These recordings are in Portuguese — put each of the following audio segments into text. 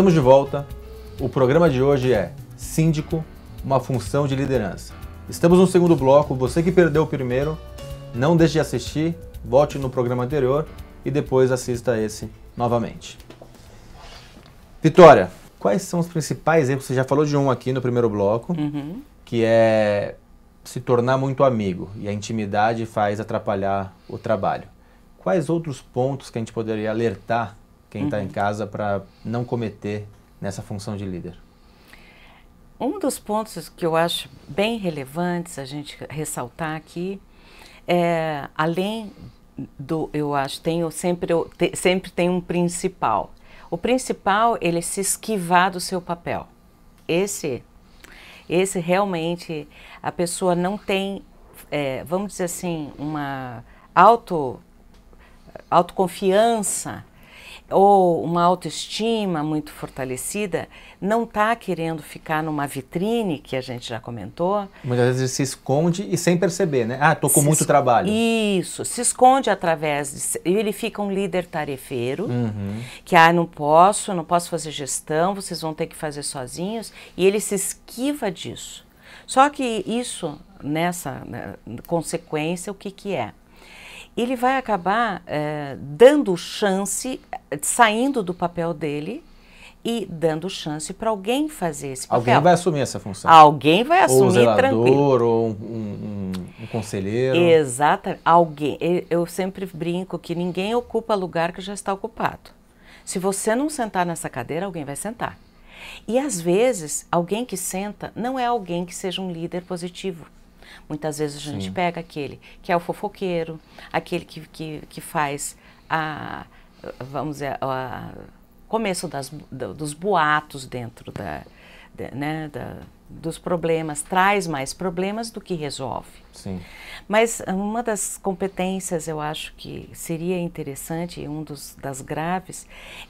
Estamos de volta. O programa de hoje é Síndico, uma função de liderança. Estamos no segundo bloco. Você que perdeu o primeiro, não deixe de assistir, volte no programa anterior e depois assista esse novamente. Vitória, quais são os principais erros? Você já falou de um aqui no primeiro bloco, uhum. que é se tornar muito amigo e a intimidade faz atrapalhar o trabalho. Quais outros pontos que a gente poderia alertar quem está uhum. em casa para não cometer nessa função de líder? Um dos pontos que eu acho bem relevantes a gente ressaltar aqui é, além do, eu acho, tenho sempre, eu te, sempre tem um principal. O principal ele é se esquivar do seu papel. Esse, esse realmente a pessoa não tem, é, vamos dizer assim, uma auto autoconfiança ou uma autoestima muito fortalecida não está querendo ficar numa vitrine que a gente já comentou. Muitas vezes se esconde e sem perceber, né? Ah, estou com se muito trabalho. Isso, se esconde através de, ele fica um líder tarefeiro, uhum. que ah, não posso, não posso fazer gestão, vocês vão ter que fazer sozinhos, e ele se esquiva disso. Só que isso nessa né, consequência o que que é? ele vai acabar é, dando chance, saindo do papel dele e dando chance para alguém fazer esse papel. Alguém vai assumir essa função. Alguém vai assumir ou um zelador, tranquilo. Ou um, um, um conselheiro. Exatamente. Alguém. Eu sempre brinco que ninguém ocupa lugar que já está ocupado. Se você não sentar nessa cadeira, alguém vai sentar. E às vezes, alguém que senta não é alguém que seja um líder positivo. Muitas vezes a gente Sim. pega aquele que é o fofoqueiro, aquele que, que, que faz a, vamos dizer, a, começo das, dos boatos dentro da, né, da, dos problemas, traz mais problemas do que resolve. Sim. Mas uma das competências eu acho que seria interessante, um dos das graves,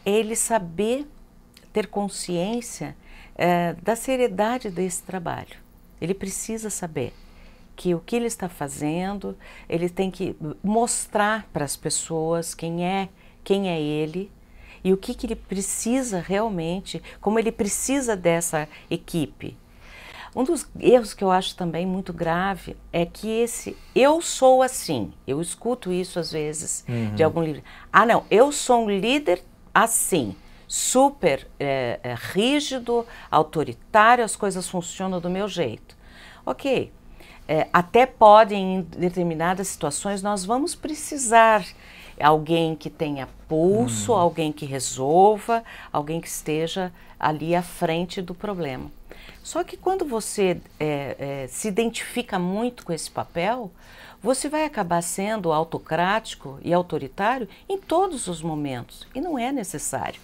é ele saber ter consciência eh, da seriedade desse trabalho. Ele precisa saber que o que ele está fazendo, ele tem que mostrar para as pessoas quem é, quem é ele e o que, que ele precisa realmente, como ele precisa dessa equipe. Um dos erros que eu acho também muito grave é que esse eu sou assim, eu escuto isso às vezes uhum. de algum livro. Ah, não, eu sou um líder assim, super é, rígido, autoritário, as coisas funcionam do meu jeito. Ok, é, até podem, em determinadas situações, nós vamos precisar alguém que tenha pulso, hum. alguém que resolva, alguém que esteja ali à frente do problema. Só que quando você é, é, se identifica muito com esse papel, você vai acabar sendo autocrático e autoritário em todos os momentos e não é necessário.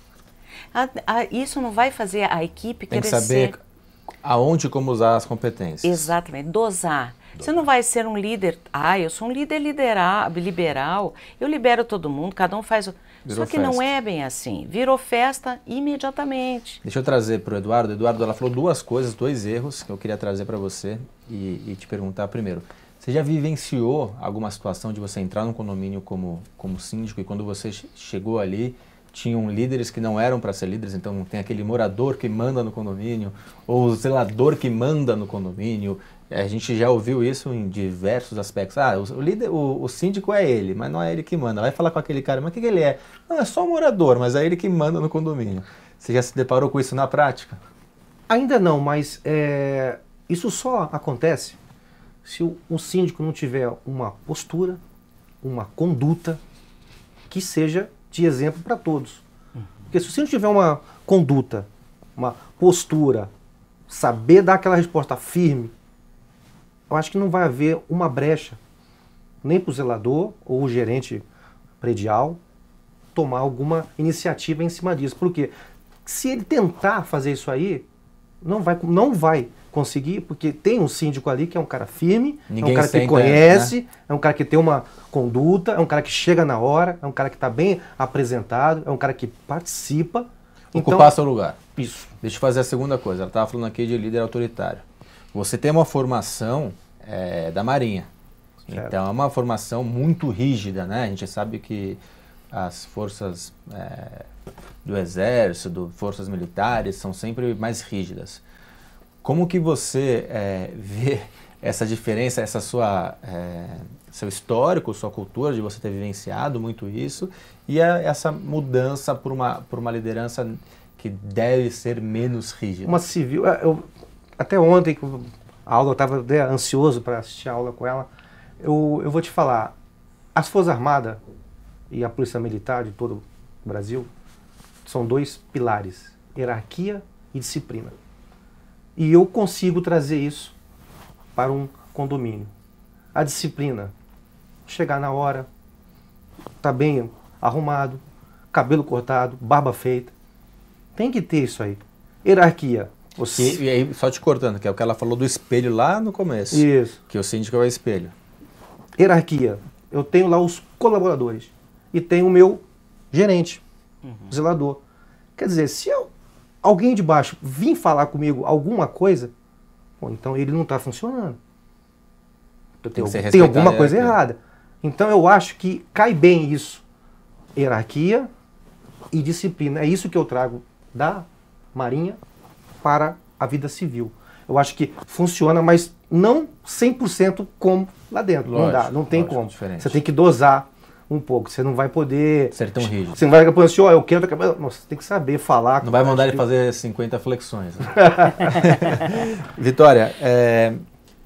A, a, isso não vai fazer a equipe crescer. Tem que saber Aonde como usar as competências. Exatamente, dosar. Você não vai ser um líder. Ah, eu sou um líder liderar, liberal, eu libero todo mundo, cada um faz. O... Virou Só que festa. não é bem assim. Virou festa imediatamente. Deixa eu trazer para o Eduardo. Eduardo, ela falou duas coisas, dois erros que eu queria trazer para você e, e te perguntar primeiro. Você já vivenciou alguma situação de você entrar num condomínio como, como síndico e quando você chegou ali, tinham líderes que não eram para ser líderes, então tem aquele morador que manda no condomínio, ou o zelador que manda no condomínio. A gente já ouviu isso em diversos aspectos. Ah, o, líder, o, o síndico é ele, mas não é ele que manda. Vai falar com aquele cara, mas o que, que ele é? Não, ah, é só o morador, mas é ele que manda no condomínio. Você já se deparou com isso na prática? Ainda não, mas é, isso só acontece se o, o síndico não tiver uma postura, uma conduta que seja de exemplo para todos. Porque se você não tiver uma conduta, uma postura, saber dar aquela resposta firme, eu acho que não vai haver uma brecha nem para o zelador ou o gerente predial tomar alguma iniciativa em cima disso. Porque se ele tentar fazer isso aí, não vai, não vai conseguir, porque tem um síndico ali que é um cara firme, Ninguém é um cara que conhece, né? é um cara que tem uma conduta, é um cara que chega na hora, é um cara que está bem apresentado, é um cara que participa. Então, Ocupar então, seu lugar. Isso. Deixa eu fazer a segunda coisa. Ela estava falando aqui de líder autoritário. Você tem uma formação é, da Marinha. Certo. Então é uma formação muito rígida, né? A gente sabe que as forças é, do exército, do, forças militares são sempre mais rígidas. Como que você é, vê essa diferença, essa sua é, seu histórico, sua cultura de você ter vivenciado muito isso e a, essa mudança por uma por uma liderança que deve ser menos rígida. Uma civil, é, eu, até ontem que a aula eu estava ansioso para assistir a aula com ela, eu, eu vou te falar, as forças armadas e a polícia militar de todo o Brasil são dois pilares: hierarquia e disciplina. E eu consigo trazer isso para um condomínio. A disciplina. Chegar na hora, tá bem arrumado, cabelo cortado, barba feita. Tem que ter isso aí. Hierarquia. você E, e, aí, só te cortando, que é o que ela falou do espelho lá no começo. Isso. Que o síndico é o espelho. Hierarquia. Eu tenho lá os colaboradores e tenho o meu gerente, uhum. zelador. Quer dizer, se eu alguém de baixo vir falar comigo alguma coisa, pô, então ele não está funcionando. Então, tem, tem, tem alguma né, coisa errada. Então eu acho que cai bem isso. Hierarquia e disciplina. É isso que eu trago da Marinha para a vida civil. Eu acho que funciona, mas não 100% como lá dentro. Lógico, não dá, não tem lógico, como. Diferente. Você tem que dosar um pouco. Você não vai poder. Ser tão rígido. Você não vai ficar assim, ó, oh, eu quero. Nossa, você tem que saber falar. Não vai mandar ele fazer 50 flexões. Né? Vitória, é,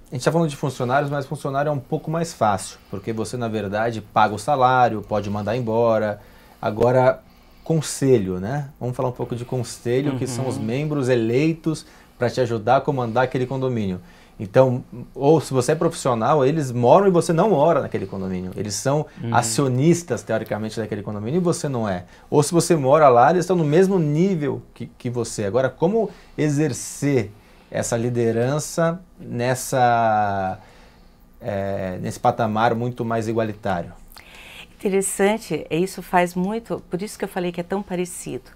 a gente está falando de funcionários, mas funcionário é um pouco mais fácil, porque você, na verdade, paga o salário, pode mandar embora. Agora, conselho, né? Vamos falar um pouco de conselho, uhum. que são os uhum. membros eleitos para te ajudar a comandar aquele condomínio. Então, ou se você é profissional, eles moram e você não mora naquele condomínio. Eles são uhum. acionistas, teoricamente, daquele condomínio e você não é. Ou se você mora lá, eles estão no mesmo nível que, que você. Agora, como exercer essa liderança nessa, é, nesse patamar muito mais igualitário? Interessante, isso faz muito, por isso que eu falei que é tão parecido.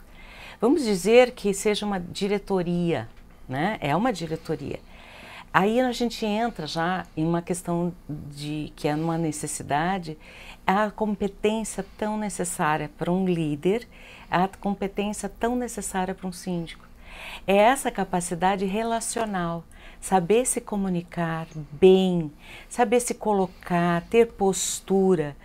Vamos dizer que seja uma diretoria, né? É uma diretoria Aí a gente entra já em uma questão de que é uma necessidade, é a competência tão necessária para um líder, é a competência tão necessária para um síndico. É essa capacidade relacional, saber se comunicar bem, saber se colocar, ter postura,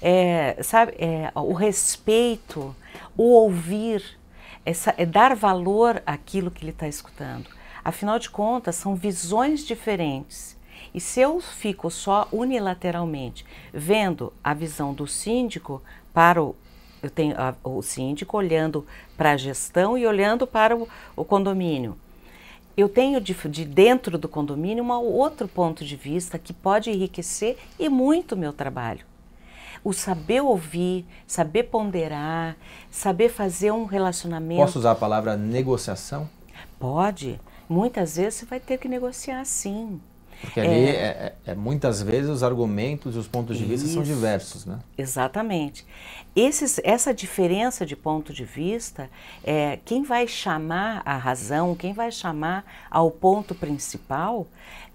é, sabe, é, o respeito, o ouvir, é, é dar valor àquilo que ele está escutando. Afinal de contas, são visões diferentes. E se eu fico só unilateralmente vendo a visão do síndico para o eu tenho a, o síndico olhando para a gestão e olhando para o, o condomínio. Eu tenho de, de dentro do condomínio um outro ponto de vista que pode enriquecer e muito o meu trabalho o saber ouvir, saber ponderar, saber fazer um relacionamento. Posso usar a palavra negociação? Pode. Muitas vezes você vai ter que negociar sim. Porque ali, é, é, é, é muitas vezes, os argumentos e os pontos de isso, vista são diversos, né? Exatamente. Esses, essa diferença de ponto de vista, é, quem vai chamar a razão, quem vai chamar ao ponto principal,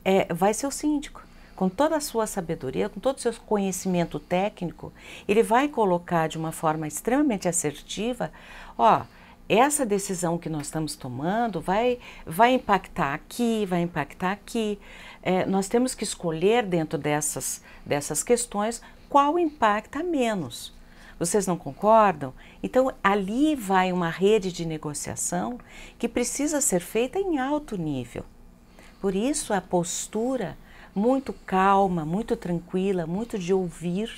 é, vai ser o síndico. Com toda a sua sabedoria, com todo o seu conhecimento técnico, ele vai colocar de uma forma extremamente assertiva, ó essa decisão que nós estamos tomando vai, vai impactar aqui, vai impactar aqui. É, nós temos que escolher dentro dessas, dessas questões qual impacta menos. Vocês não concordam? Então, ali vai uma rede de negociação que precisa ser feita em alto nível. Por isso, a postura muito calma, muito tranquila, muito de ouvir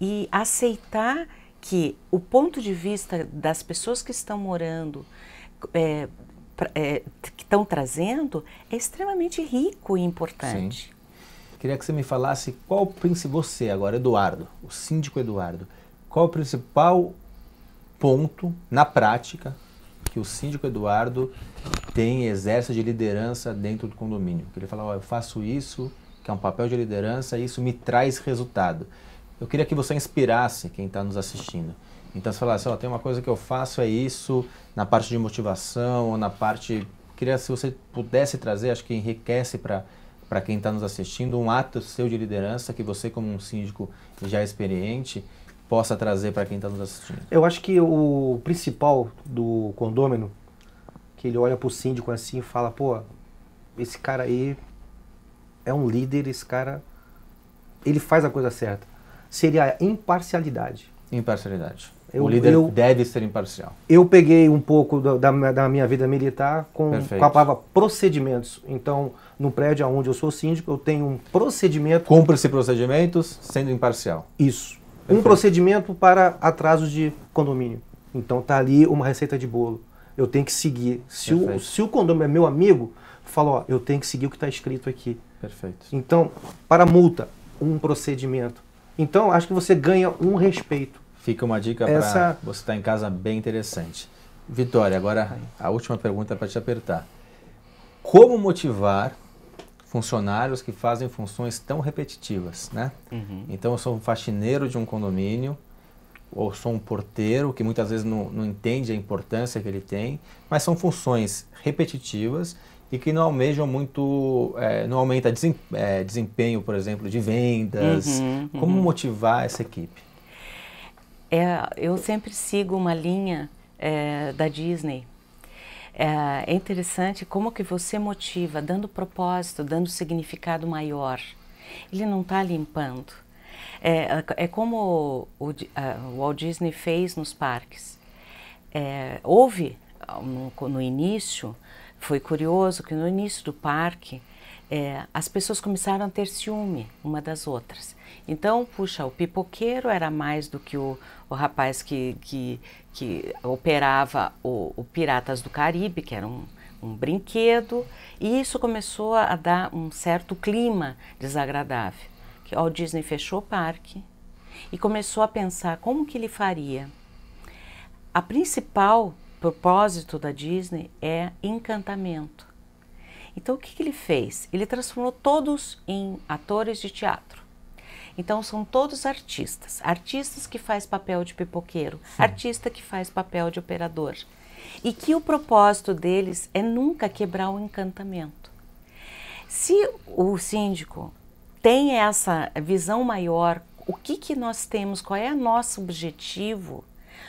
e aceitar que o ponto de vista das pessoas que estão morando, é, é, que estão trazendo, é extremamente rico e importante. Sim. Queria que você me falasse qual principal você agora, Eduardo, o síndico Eduardo, qual o principal ponto na prática que o síndico Eduardo tem exerce de liderança dentro do condomínio. Que ele fala, oh, eu faço isso, que é um papel de liderança, e isso me traz resultado eu queria que você inspirasse quem está nos assistindo. Então, você falasse, assim, ó, tem uma coisa que eu faço, é isso, na parte de motivação, ou na parte... Queria, se você pudesse trazer, acho que enriquece para para quem está nos assistindo, um ato seu de liderança que você, como um síndico já experiente, possa trazer para quem está nos assistindo? Eu acho que o principal do condômino, que ele olha para o síndico assim e fala, pô, esse cara aí é um líder, esse cara, ele faz a coisa certa seria a imparcialidade. Imparcialidade. Eu, o líder eu, deve ser imparcial. Eu peguei um pouco da, da minha vida militar com, com, a palavra procedimentos. Então, no prédio onde eu sou síndico, eu tenho um procedimento. Cumpre-se procedimentos sendo imparcial. Isso. Perfeito. Um procedimento para atrasos de condomínio. Então, tá ali uma receita de bolo. Eu tenho que seguir. Se, o, se o condomínio é meu amigo, falo, eu tenho que seguir o que está escrito aqui. Perfeito. Então, para multa, um procedimento então, acho que você ganha um respeito. Fica uma dica Essa... para você estar tá em casa bem interessante. Vitória, agora a última pergunta para te apertar. Como motivar funcionários que fazem funções tão repetitivas, né? Uhum. Então, eu sou um faxineiro de um condomínio, ou sou um porteiro, que muitas vezes não, não entende a importância que ele tem, mas são funções repetitivas e que não almejam muito, é, não aumenta desem, é, desempenho, por exemplo, de vendas. Uhum, uhum. Como motivar essa equipe? É, eu sempre sigo uma linha é, da Disney. É, é, interessante como que você motiva, dando propósito, dando significado maior. Ele não está limpando. É, é, como o, o, Walt Disney fez nos parques. houve no, no início foi curioso que no início do parque é, as pessoas começaram a ter ciúme uma das outras. Então, puxa, o pipoqueiro era mais do que o, o rapaz que, que, que operava o, o, Piratas do Caribe, que era um, um brinquedo, e isso começou a dar um certo clima desagradável. Que o Disney fechou o parque e começou a pensar como que ele faria. A principal propósito da Disney é encantamento. Então, o que, que ele fez? Ele transformou todos em atores de teatro. Então são todos artistas, artistas que faz papel de pipoqueiro, Sim. artista que faz papel de operador. E que o propósito deles é nunca quebrar o encantamento. Se o síndico tem essa visão maior, o que que nós temos, qual é o nosso objetivo?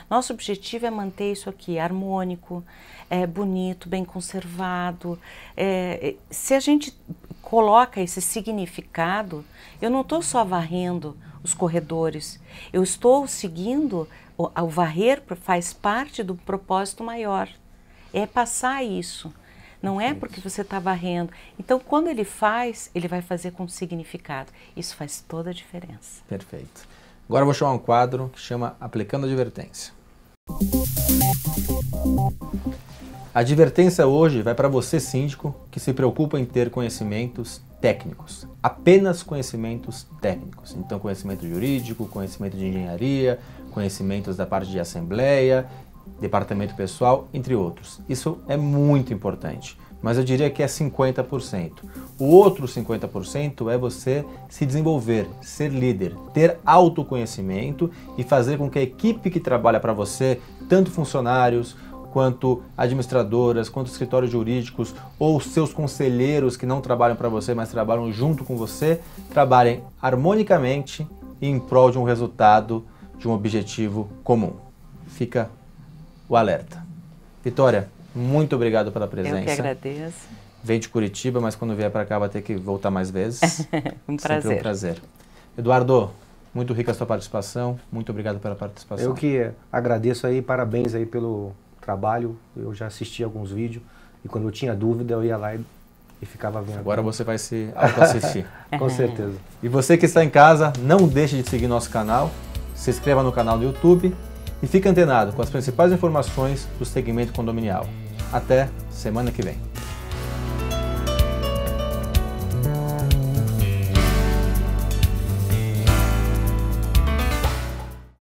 Nosso objetivo é manter isso aqui harmônico, é, bonito, bem conservado. É, é se a gente coloca esse significado, eu não estou só varrendo os corredores, eu estou seguindo, o, o varrer faz parte do propósito maior, é passar isso. Não é porque você está varrendo. Então, quando ele faz, ele vai fazer com significado. Isso faz toda a diferença. Perfeito. Agora eu vou chamar um quadro que chama Aplicando Advertência. A advertência hoje vai para você, síndico, que se preocupa em ter conhecimentos técnicos. Apenas conhecimentos técnicos. Então, conhecimento jurídico, conhecimento de engenharia, conhecimentos da parte de assembleia, departamento pessoal, entre outros. Isso é muito importante mas eu diria que é 50%. O outro 50% é você se desenvolver, ser líder, ter autoconhecimento e fazer com que a equipe que trabalha para você, tanto funcionários, quanto administradoras, quanto escritórios jurídicos ou seus conselheiros que não trabalham para você, mas trabalham junto com você, trabalhem harmonicamente em prol de um resultado, de um objetivo comum. Fica o alerta. Vitória, muito obrigado pela presença. Eu que agradeço. Vem de Curitiba, mas quando vier para cá vai ter que voltar mais vezes. um prazer. Sempre um prazer. Eduardo, muito rica a sua participação. Muito obrigado pela participação. Eu que agradeço aí, parabéns aí pelo trabalho. Eu já assisti alguns vídeos e quando eu tinha dúvida eu ia lá e, e ficava vendo. Agora você vai se assistir. Com certeza. E você que está em casa, não deixe de seguir nosso canal. Se inscreva no canal do YouTube e fique antenado com as principais informações do segmento condominial. Até semana que vem.